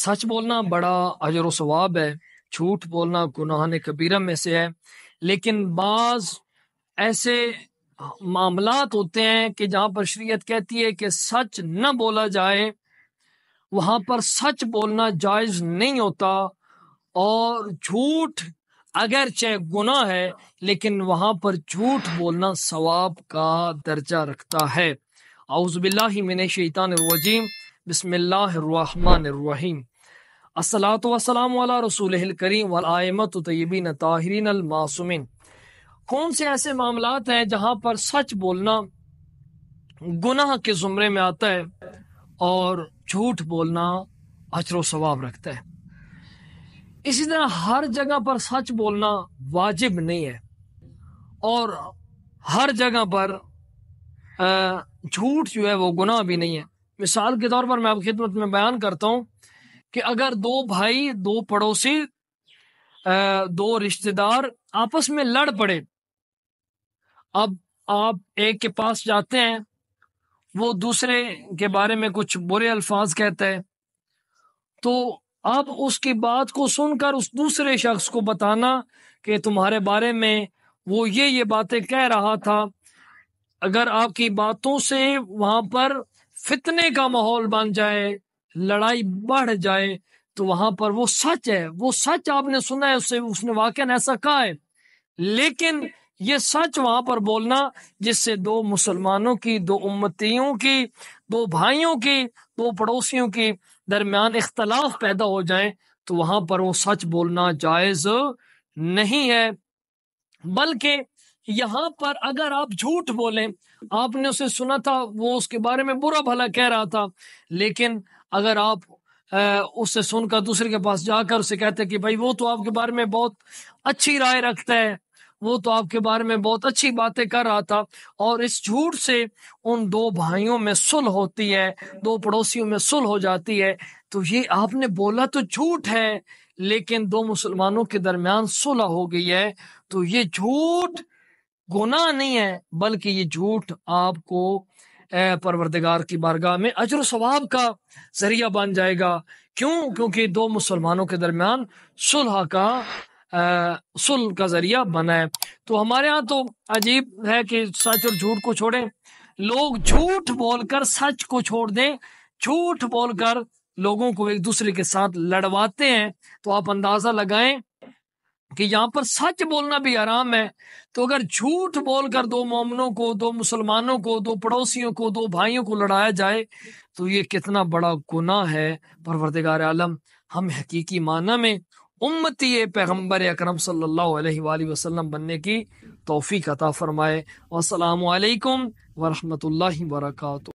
सच बोलना बड़ा अजर स्वाब है झूठ बोलना गुनाह कबीरा में से है लेकिन बाज ऐसे मामलात होते हैं कि जहाँ पर शरीयत कहती है कि सच न बोला जाए वहाँ पर सच बोलना जायज़ नहीं होता और झूठ अगर चाहे गुना है लेकिन वहाँ पर झूठ बोलना सवाब का दर्जा रखता है मैंने शैतान वजीम बिसमीम असलात वसलाम वाला रसूल करीम वमत तयबिन ताहरीन अलमासमिन कौन से ऐसे मामला हैं जहाँ पर सच बोलना गुनाह के ज़ुमरे में आता है और झूठ बोलना अचरो सवाब रखता है इसी तरह हर जगह पर सच बोलना वाजिब नहीं है और हर जगह पर झूठ जो है वो गुनाह भी नहीं है मिसाल के तौर पर मैं आपकी खिदमत में बयान करता हूँ कि अगर दो भाई दो पड़ोसी दो रिश्तेदार आपस में लड़ पड़े अब आप एक के पास जाते हैं वो दूसरे के बारे में कुछ बुरे अल्फाज कहता है तो आप उसकी बात को सुनकर उस दूसरे शख्स को बताना कि तुम्हारे बारे में वो ये ये बातें कह रहा था अगर आपकी बातों से वहां पर फितने का माहौल बन जाए लड़ाई बढ़ जाए तो वहां पर वो सच है वो सच आपने सुना है उसे उसने वाकया ऐसा कहा है लेकिन ये सच वहां पर बोलना जिससे दो मुसलमानों की दो उम्मतियों की दो भाइयों की दो पड़ोसियों की दरमियान इख्तलाफ पैदा हो जाए तो वहां पर वो सच बोलना जायज नहीं है बल्कि यहाँ पर अगर आप झूठ बोले आपने उसे सुना था वो उसके बारे में बुरा भला कह रहा था लेकिन अगर आप उससे सुनकर दूसरे के पास जाकर उसे कहते कि भाई वो तो आपके बारे में बहुत अच्छी राय रखता है वो तो आपके बारे में बहुत अच्छी बातें कर रहा था और इस झूठ से उन दो भाइयों में सुल होती है दो पड़ोसियों में सुल हो जाती है तो ये आपने बोला तो झूठ है लेकिन दो मुसलमानों के दरमियान सुलह हो गई है तो ये झूठ गुनाह नहीं है बल्कि ये झूठ आपको परवरदगार की बारगाह में अजर स्वभाव का जरिया बन जाएगा क्यों क्योंकि दो मुसलमानों के दरमियान सुलह का सुल का जरिया बना है तो हमारे यहाँ तो अजीब है कि सच और झूठ को छोड़ें लोग झूठ बोलकर सच को छोड़ दें झूठ बोलकर लोगों को एक दूसरे के साथ लड़वाते हैं तो आप अंदाजा लगाएं कि यहाँ पर सच बोलना भी आराम है तो अगर झूठ बोलकर दो मोमनों को दो मुसलमानों को दो पड़ोसियों को दो भाइयों को लड़ाया जाए तो ये कितना बड़ा गुना है परवरदार आलम हम हकीकी माना में उम्मती पैगम्बर अक्रम सल्लल्लाहु बनने की तोफ़ी कता फ़रमाए असलकम वरहमल वर्का